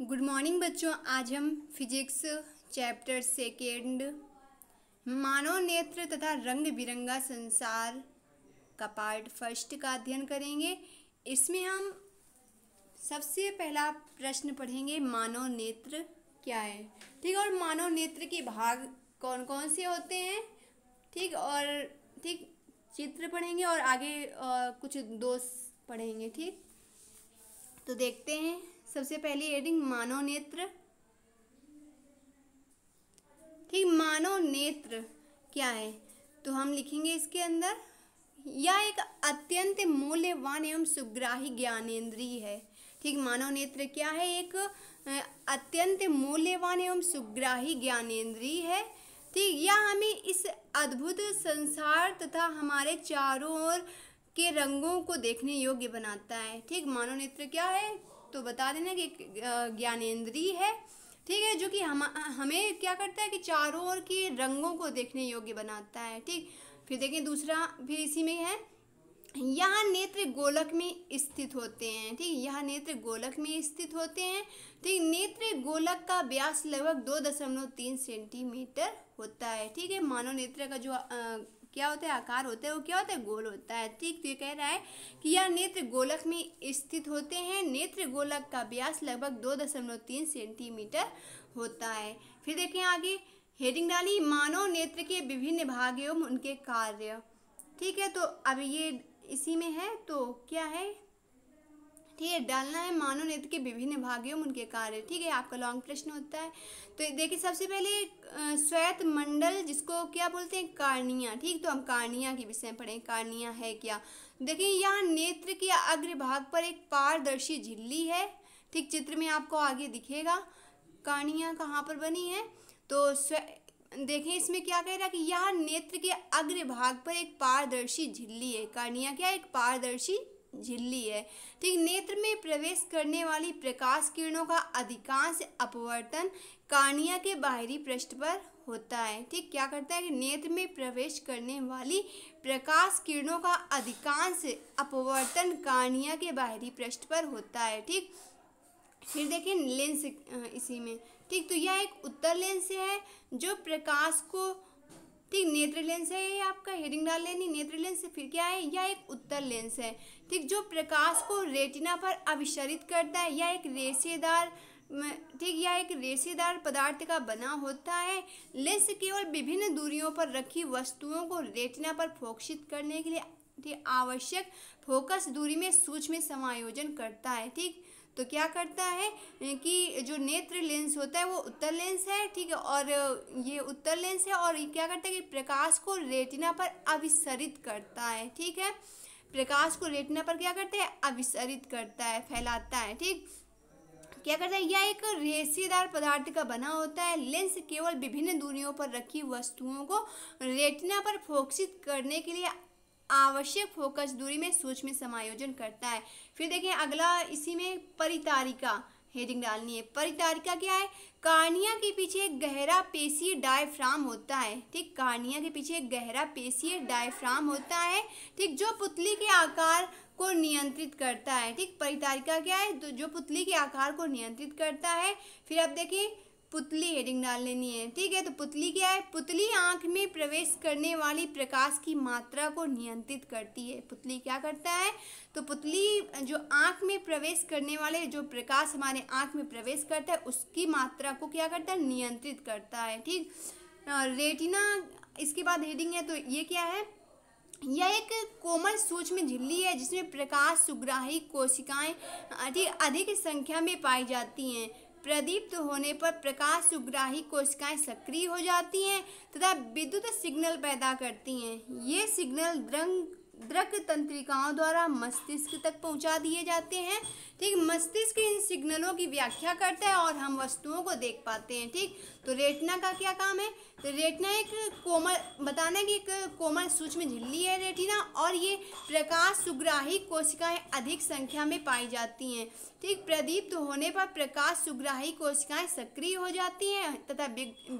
good morning बच्चों आज हम फिजिक्स चैप्टर सेकेंड मानव नेत्र तथा रंग बिरंगा संसार का पार्ट फर्स्ट का अध्ययन करेंगे इसमें हम सबसे पहला प्रश्न पढ़ेंगे मानव नेत्र क्या है ठीक और मानव नेत्र के भाग कौन कौन से होते हैं ठीक और ठीक चित्र पढ़ेंगे और आगे आ, कुछ दोष पढ़ेंगे ठीक तो देखते हैं सबसे पहली एडिंग मानव नेत्र ठीक मानव नेत्र क्या है तो हम लिखेंगे इसके अंदर यह एक अत्यंत मूल्यवान एवं सुग्राही ज्ञानेन्द्रीय है ठीक मानव नेत्र क्या है एक अत्यंत मूल्यवान एवं सुग्राही ज्ञानेन्द्रीय है ठीक यह हमें इस अद्भुत संसार तथा हमारे चारों ओर के रंगों को देखने योग्य बनाता है ठीक मानव नेत्र क्या है तो बता देना कि ज्ञानेन्द्रीय है ठीक है जो कि हम हमें क्या करता है कि चारों ओर के रंगों को देखने योग्य बनाता है ठीक फिर देखें दूसरा फिर इसी में है यह नेत्र गोलक में स्थित होते हैं ठीक यह नेत्र गोलक में स्थित होते हैं ठीक नेत्र गोलक का व्यास लगभग दो दशमलव तीन सेंटीमीटर होता है ठीक है मानव नेत्र का जो आ, क्या होता है आकार होता है वो क्या होता है गोल होता है ठीक तो ये कह रहा है कि यह नेत्र गोलक में स्थित होते हैं नेत्र गोलक का व्यास लगभग दो दशमलव तीन सेंटीमीटर होता है फिर देखें आगे हेडिंग डाली मानव नेत्र के विभिन्न भाग एवं उनके कार्य ठीक है तो अब ये इसी में है तो क्या है ठीक है डालना है मानव नेत्र के विभिन्न भाग्यों में उनके कार्य ठीक है आपका लॉन्ग प्रश्न होता है तो देखिए सबसे पहले श्वेत मंडल जिसको क्या बोलते हैं कार्निया ठीक तो हम कार्निया के विषय में पढ़ें कार्निया है क्या देखिए यहाँ नेत्र के अग्रभाग पर एक पारदर्शी झिल्ली है ठीक चित्र में आपको आगे दिखेगा कार्निया कहाँ पर बनी है तो स्वे देखें इसमें क्या कह रहा है कि यह नेत्र के अग्रभाग पर एक पारदर्शी झिल्ली है कार्निया क्या एक पारदर्शी झिल्ली है ठीक तो नेत्र में प्रवेश करने वाली प्रकाश किरणों का अधिकांश अपवर्तन कार्निया के बाहरी पृष्ठ पर होता है ठीक क्या करता है कि नेत्र में प्रवेश करने वाली प्रकाश किरणों का अधिकांश अपवर्तन कार्निया के बाहरी पृष्ठ पर होता है ठीक फिर देखें लेंस इसी में ठीक तो यह एक उत्तर लेंस है जो प्रकाश को ठीक नेत्र लेंस है ये आपका हेडिंग डाल लेनी नेत्र लेंस फिर क्या है यह एक उत्तर लेंस है कि जो प्रकाश को रेटिना पर अभिसरित करता है यह एक रेसेदार ठीक यह एक रेसेदार पदार्थ का बना होता है लेंस केवल विभिन्न दूरियों पर रखी वस्तुओं को रेटिना पर फोकसित करने के लिए ठीक आवश्यक फोकस दूरी में सूक्ष्म समायोजन करता है ठीक तो क्या करता है कि जो नेत्र लेंस होता है वो उत्तर लेंस है ठीक है और ये उत्तर लेंस है और ये क्या करता है कि प्रकाश को रेटिना पर अभिसरित करता है ठीक है प्रकाश को रेटना पर क्या करता है अविसरित करता है फैलाता है ठीक क्या करता है यह एक रेसेदार पदार्थ का बना होता है लेंस केवल विभिन्न दूरियों पर रखी वस्तुओं को रेटना पर फोकसित करने के लिए आवश्यक फोकस दूरी में सूक्ष्म में समायोजन करता है फिर देखें अगला इसी में परितारिका हेडिंग डालनी है परितारिका क्या है कार्निया के पीछे गहरा पेशीय डायफ्राम होता है ठीक कार्निया के पीछे गहरा पेशीय डायफ्राम होता है ठीक जो पुतली के आकार को नियंत्रित करता है ठीक परितारिका क्या है तो जो पुतली के आकार को नियंत्रित करता है फिर आप देखिए पुतली हेडिंग डाल लेनी है ठीक है तो पुतली क्या है पुतली आंख में प्रवेश करने वाली प्रकाश की मात्रा को नियंत्रित करती है पुतली क्या करता है तो पुतली जो आंख में प्रवेश करने वाले जो प्रकाश हमारे आंख में प्रवेश करता है उसकी मात्रा को क्या करता है नियंत्रित करता है ठीक रेटिना इसके बाद हेडिंग है तो ये क्या है यह एक कोमल सूक्ष्म झिल्ली है जिसमें प्रकाश सुग्राही कोशिकाएं अधिक संख्या में पाई जाती हैं प्रदीप्त होने पर प्रकाश सुग्राही कोशिकाएं सक्रिय हो जाती हैं तथा विद्युत सिग्नल पैदा करती हैं ये सिग्नल द्रंग दृक तंत्रिकाओं द्वारा मस्तिष्क तक पहुंचा दिए जाते हैं ठीक मस्तिष्क इन सिग्नलों की व्याख्या करता है और हम वस्तुओं को देख पाते हैं ठीक तो रेटना का क्या काम है तो रेटना एक कोमल बताना कि एक कोमल सूक्ष्म झिल्ली है रेटिना और ये प्रकाश सुग्राही कोशिकाएं अधिक संख्या में पाई जाती हैं ठीक प्रदीप्त होने पर प्रकाश सुग्राही कोशिकाएं सक्रिय हो जाती हैं तथा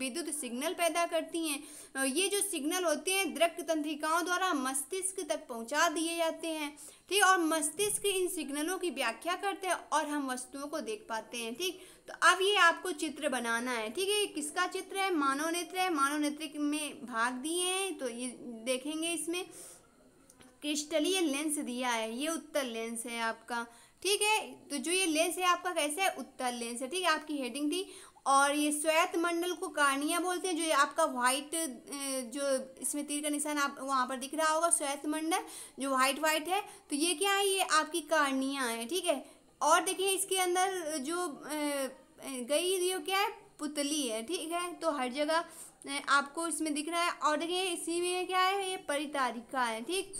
विद्युत सिग्नल पैदा करती हैं ये जो सिग्नल होते हैं द्रक तंत्रिकाओं द्वारा मस्तिष्क तक पहुँचा दिए जाते हैं ठीक और मस्तिष्क इन सिग्नलों की व्याख्या करते हैं और हम वस्तुओं को देख पाते हैं ठीक तो अब ये आपको चित्र बनाना है ठीक है किसका चित्र है मानव नेत्र है मानव नेत्र में भाग दिए हैं तो ये देखेंगे इसमें क्रिस्टलीय लेंस दिया है ये उत्तर लेंस है आपका ठीक है तो जो ये लेंस है आपका कैसा है उत्तर लेंस है ठीक है आपकी हेडिंग थी और ये श्वेत मंडल को कार्निया बोलते हैं जो ये आपका व्हाइट जो इसमें तीर का निशान आप वहाँ पर दिख रहा होगा श्वेत मंडल जो व्हाइट व्हाइट है तो ये क्या है ये आपकी कार्निया है ठीक है और देखिए इसके अंदर जो गई जो क्या है पुतली है ठीक है तो हर जगह आपको इसमें दिख रहा है और देखिए इसी में क्या है ये परितारिका है ठीक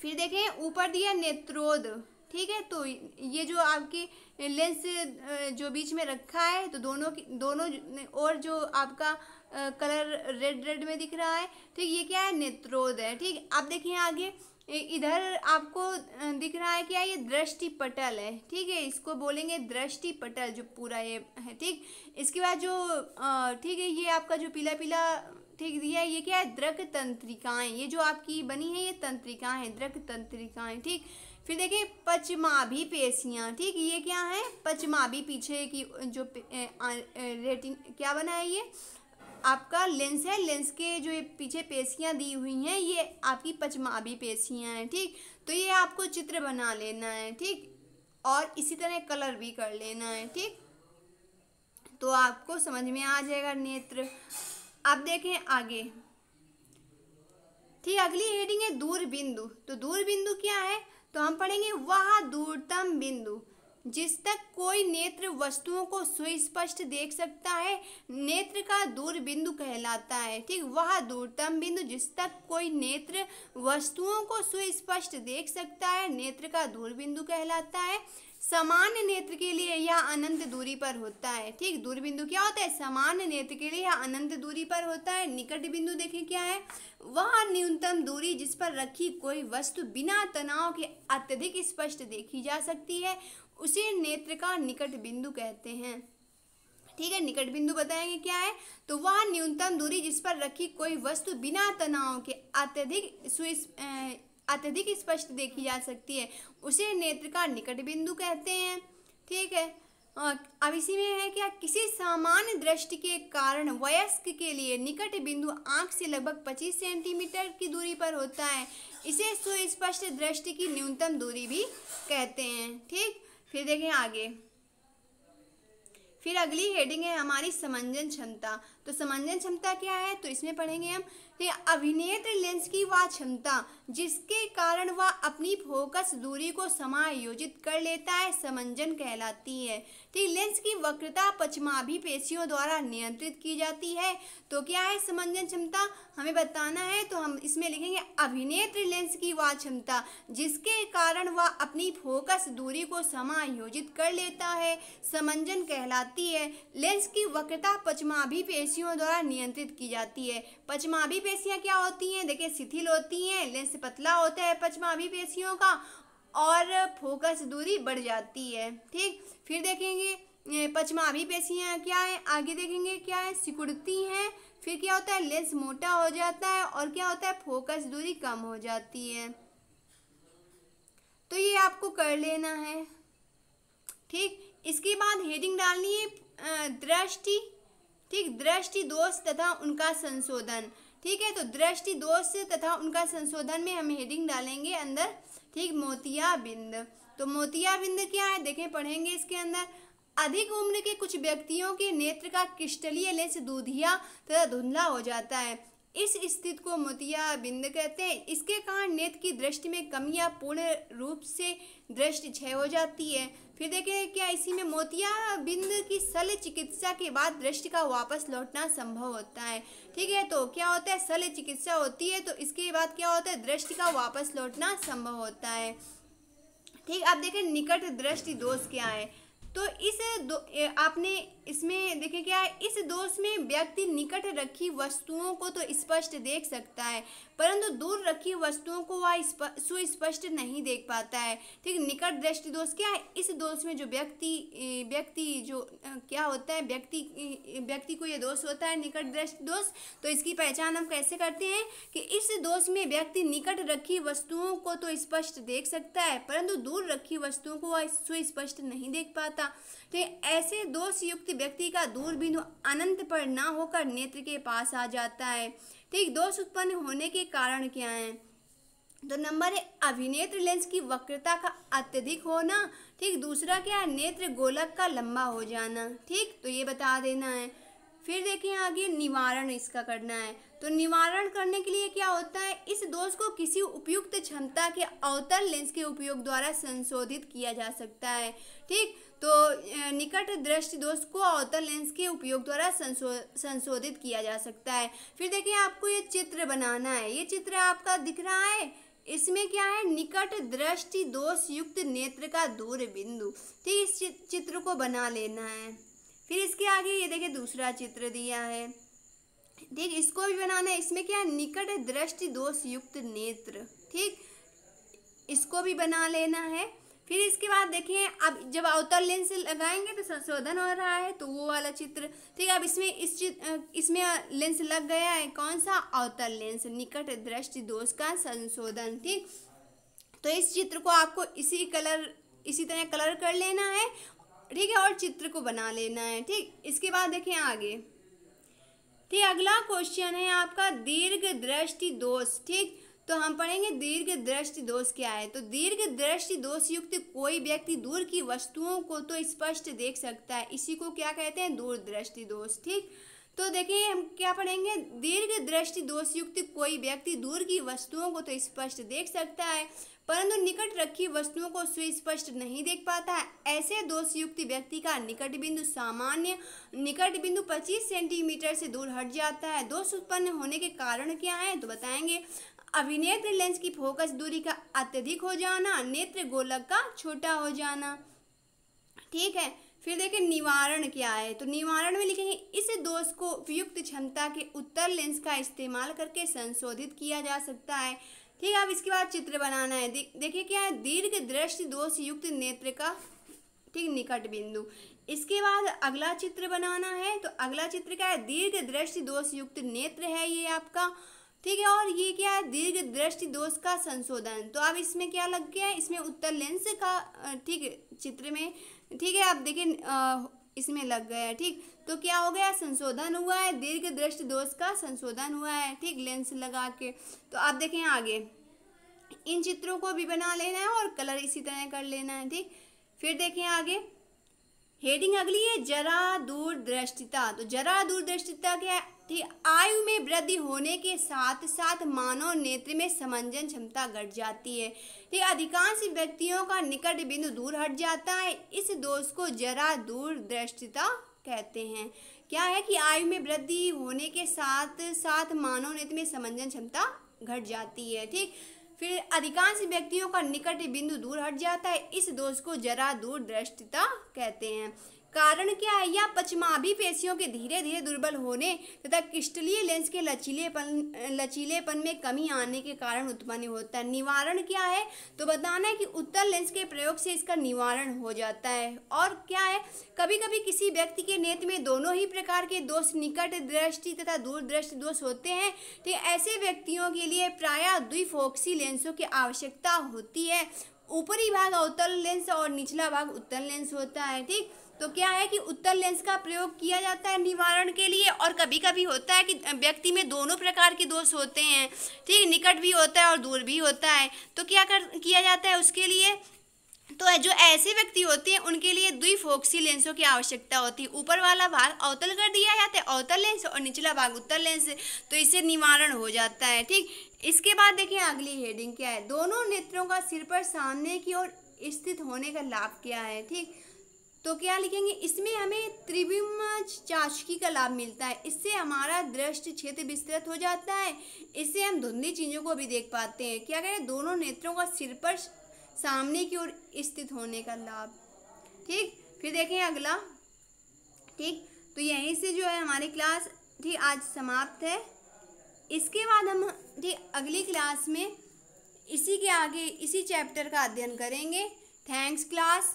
फिर देखें ऊपर दिया नेत्रोद ठीक है तो ये जो आपकी लेंस जो बीच में रखा है तो दोनों की दोनों और जो आपका कलर रेड रेड में दिख रहा है ठीक तो ये क्या है नेत्रोद है ठीक आप देखिए आगे इधर आपको दिख रहा है क्या ये दृष्टि पटल है ठीक है इसको बोलेंगे दृष्टि पटल जो पूरा ये है ठीक इसके बाद जो ठीक है ये आपका जो पीला पीला ठीक दिया है ये क्या है द्रक तंत्रिकाएं ये जो आपकी बनी है ये तंत्रिकाएं हैं द्रक तंत्रिकाएं ठीक फिर देखिए पचमाभी पेशियाँ ठीक ये क्या है पचमाभी पीछे की जो रेटिन क्या बना है ये आपका लेंस है लेंस के जो पीछे पेशियाँ दी हुई हैं ये आपकी पचमाभी पेशियाँ हैं ठीक तो ये आपको चित्र बना लेना है ठीक और इसी तरह कलर भी कर लेना है ठीक तो आपको समझ में आ जाएगा नेत्र अब देखें आगे ठीक अगली हेडिंग है दूर बिंदु तो दूर बिंदु क्या है तो हम पढ़ेंगे वह दूरतम बिंदु जिस तक कोई नेत्र वस्तुओं को सुस्पष्ट देख सकता है नेत्र का दूर बिंदु कहलाता है ठीक वह दूरतम बिंदु जिस तक कोई नेत्र वस्तुओं को सुस्पष्ट देख सकता है नेत्र का दूर बिंदु कहलाता है सामान्य नेत्र के लिए यह अनंत दूरी पर होता है ठीक दूर बिंदु क्या होता है समान नेत्र के लिए यह अनंत दूरी पर होता है निकट बिंदु देखें क्या है वह न्यूनतम दूरी जिस पर रखी कोई वस्तु बिना तनाव के अत्यधिक स्पष्ट देखी जा सकती है उसे नेत्र का निकट बिंदु कहते हैं ठीक है निकट बिंदु बताएंगे क्या है तो वह न्यूनतम दूरी जिस पर रखी कोई वस्तु बिना तनाव के अत्यधिक अत्यधिक स्पष्ट देखी जा सकती है उसे नेत्र का निकट बिंदु कहते हैं ठीक है अब इसी में है क्या किसी सामान्य दृष्टि के कारण वयस्क के लिए निकट बिंदु आंख से लगभग 25 सेंटीमीटर की दूरी पर होता है इसे सुस्पष्ट दृष्टि की न्यूनतम दूरी भी कहते हैं ठीक फिर देखें आगे फिर अगली हेडिंग है हमारी समंजन क्षमता तो समंजन क्षमता क्या है तो इसमें पढ़ेंगे हम कि अभिनेत्र लेंस की वह क्षमता जिसके कारण वह अपनी फोकस दूरी को समायोजित कर लेता है समंजन कहलाती है ठीक तो लेंस की वक्रता पचमाभी पेशियों द्वारा नियंत्रित की जाती है तो क्या है समंजन क्षमता हमें बताना है तो हम इसमें लिखेंगे अभिनेत्र लेंस की वह क्षमता जिसके कारण वह अपनी फोकस दूरी को समायोजित कर लेता है समंजन कहलाती है लेंस की वक्रता पचमाभी पेशियों पेशियों द्वारा नियंत्रित की जाती है पचमावी पेशियाँ क्या होती हैं देखिए शिथिल होती हैं लेंस पतला होता है पचमावी पेशियों का और फोकस दूरी बढ़ जाती है ठीक फिर देखेंगे पचमावी पेशियाँ क्या है आगे देखेंगे क्या है सिकुड़ती हैं फिर क्या होता है लेंस मोटा हो जाता है और क्या होता है फोकस दूरी कम हो जाती है तो ये आपको कर लेना है ठीक इसके बाद हेडिंग डालनी है दृष्टि ठीक दृष्टि दोष तथा उनका संशोधन ठीक है तो दृष्टि दोष तथा उनका संशोधन में हम हेडिंग डालेंगे अंदर ठीक मोतियाबिंद तो मोतियाबिंद क्या है देखें पढ़ेंगे इसके अंदर अधिक उम्र के कुछ व्यक्तियों के नेत्र का क्रिस्टलीय लेंस दूधिया तथा धुंधला हो जाता है इस स्थिति को मोतिया बिंद कहते हैं इसके कारण नेत्र की दृष्टि में कमियां पूर्ण रूप से दृष्टि क्षय हो जाती है फिर देखें क्या इसी में मोतिया बिंद की शल्य चिकित्सा के बाद दृष्टि का वापस लौटना संभव होता है ठीक है तो क्या होता है शल्य चिकित्सा होती है तो इसके बाद क्या होता है दृष्टि का वापस लौटना संभव होता है ठीक आप देखें निकट दृष्टि दोष क्या है तो इस दो, आपने इसमें देखिए क्या है इस दोष में व्यक्ति निकट रखी वस्तुओं को तो स्पष्ट देख सकता है परंतु दूर रखी वस्तुओं को वह सुस्पष्ट नहीं देख पाता है ठीक निकट दृष्टि दोष क्या है इस दोष में जो व्यक्ति व्यक्ति जो क्या होता है व्यक्ति व्यक्ति को यह दोष होता है निकट दृष्टि दोष तो इसकी पहचान हम कैसे करते हैं कि इस दोष में व्यक्ति निकट रखी वस्तुओं को तो स्पष्ट देख सकता है परंतु दूर रखी वस्तुओं को वह सुस्पष्ट नहीं देख पाता ठीक ऐसे दोष युक्त व्यक्ति का दूरबीन अनंत पर ना होकर नेत्र के पास आ जाता है ठीक दोष उत्पन्न होने के कारण क्या है तो नंबर एक अभिनेत्र लेंस की वक्रता का अत्यधिक होना ठीक दूसरा क्या है नेत्र गोलक का लंबा हो जाना ठीक तो ये बता देना है फिर देखें आगे निवारण इसका करना है तो निवारण करने के लिए क्या होता है इस दोष को किसी उपयुक्त क्षमता के अवतर लेंस के उपयोग द्वारा संशोधित किया जा सकता है ठीक तो निकट दृष्टि दोष को अवतर लेंस के उपयोग द्वारा संशोधित किया जा सकता है फिर देखिए आपको ये चित्र बनाना है ये चित्र आपका दिख रहा है इसमें क्या है निकट दृष्टि दोष युक्त नेत्र का दूर बिंदु ठीक इस चित्र को बना लेना है फिर इसके आगे ये देखिए दूसरा चित्र दिया है ठीक इसको भी बनाना है इसमें क्या है निकट दृष्टि दोष युक्त नेत्र ठीक इसको भी बना लेना है फिर इसके बाद देखें अब जब अवतर लेंस लगाएंगे तो संशोधन हो रहा है तो वो वाला चित्र ठीक है अब इसमें इस चित्र इसमें लेंस लग गया है कौन सा अवतर लेंस निकट दृष्टि दोष का संशोधन ठीक तो इस चित्र को आपको इसी कलर इसी तरह कलर कर लेना है ठीक है और चित्र को बना लेना है ठीक इसके बाद देखें आगे ठीक अगला क्वेश्चन है आपका दीर्घ दृष्टि दोष ठीक तो हम पढ़ेंगे दीर्घ दृष्टि दोष क्या है तो दीर्घ दृष्टि दोष युक्त कोई व्यक्ति दूर की वस्तुओं को तो स्पष्ट देख सकता है इसी को क्या कहते हैं दूरदृष्टि दोष ठीक तो देखिए हम क्या पढ़ेंगे दीर्घ दृष्टि दोष युक्त कोई व्यक्ति दूर की वस्तुओं को तो स्पष्ट देख सकता है परंतु निकट रखी वस्तुओं को सुस्पष्ट नहीं देख पाता है ऐसे दोषयुक्त व्यक्ति का निकट बिंदु सामान्य निकट बिंदु 25 सेंटीमीटर से दूर हट जाता है दोष उत्पन्न होने के कारण क्या है तो बताएंगे अभिनेत्र लेंस की फोकस दूरी का अत्यधिक हो जाना नेत्र गोलक का छोटा हो जाना ठीक है फिर देखें निवारण क्या है तो निवारण में लिखेंगे इस दोष को उपयुक्त क्षमता के उत्तर लेंस का इस्तेमाल करके संशोधित किया जा सकता है ठीक है अब इसके बाद चित्र बनाना है देखिए क्या है दीर्घ दृष्टि दोष युक्त नेत्र का ठीक निकट बिंदु इसके बाद अगला चित्र बनाना है तो अगला चित्र क्या है दीर्घ दृष्टि दोष युक्त नेत्र है ये आपका ठीक है और ये क्या है दीर्घ दृष्टि दोष का संशोधन तो अब इसमें क्या लग गया है इसमें उत्तर लेंस का ठीक चित्र में ठीक है आप देखिए इसमें लग गया ठीक तो क्या हो गया संशोधन हुआ है दीर्घ दृष्टि दोष का संशोधन हुआ है ठीक लेंस लगा के तो आप देखें आगे इन चित्रों को भी बना लेना है और कलर इसी तरह कर लेना है ठीक फिर देखें आगे हेडिंग अगली है जरा दूरदृष्टिता तो जरा दूरदृष्टिता क्या है थी आयु में वृद्धि होने के साथ साथ मानव नेत्र में समंजन क्षमता घट जाती है ठीक अधिकांश व्यक्तियों का निकट बिंदु दूर हट जाता है इस दोष को जरा दूर दृष्टिता कहते हैं क्या है कि आयु में वृद्धि होने के साथ साथ मानव नेत्र में समंजन क्षमता घट जाती है ठीक फिर अधिकांश व्यक्तियों का निकट बिंदु दूर हट जाता है इस दोष को जरा दूर दृष्टिता कहते हैं कारण क्या है यह पचमाभी पेशियों के धीरे धीरे दुर्बल होने तथा क्रिस्टलीय लेंस के लचीलेपन लचीलेपन में कमी आने के कारण उत्पन्न होता है निवारण क्या है तो बताना है कि उत्तर लेंस के प्रयोग से इसका निवारण हो जाता है और क्या है कभी कभी किसी व्यक्ति के नेत्र में दोनों ही प्रकार के दोष निकट दृष्टि तथा दूरदृष्टि दोष होते हैं तो ऐसे व्यक्तियों के लिए प्रायः द्विफोक्सी लेंसों की आवश्यकता होती है ऊपरी भाग अवतल लेंस और निचला भाग उत्तल लेंस होता है ठीक तो क्या है कि उत्तर लेंस का प्रयोग किया जाता है निवारण के लिए और कभी कभी होता है कि व्यक्ति में दोनों प्रकार के दोष होते हैं ठीक निकट भी होता है और दूर भी होता है तो क्या कर किया जाता है उसके लिए तो जो ऐसे व्यक्ति होते हैं उनके लिए दुई फोक्सी लेंसों की आवश्यकता होती है ऊपर वाला भाग अवतल कर दिया जाता है अवतल लेंस और निचला भाग उत्तर लेंस तो इससे निवारण हो जाता है ठीक इसके बाद देखें अगली हेडिंग क्या है दोनों नेत्रों का सिर पर सामने की ओर स्थित होने का लाभ क्या है ठीक तो क्या लिखेंगे इसमें हमें त्रिविम चाशकी का लाभ मिलता है इससे हमारा दृष्ट क्षेत्र विस्तृत हो जाता है इससे हम धुंधी चीज़ों को भी देख पाते हैं क्या कहें दोनों नेत्रों का सिर पर सामने की ओर स्थित होने का लाभ ठीक फिर देखें अगला ठीक तो यहीं से जो है हमारी क्लास ठीक आज समाप्त है इसके बाद हम ठीक अगली क्लास में इसी के आगे इसी चैप्टर का अध्ययन करेंगे थैंक्स क्लास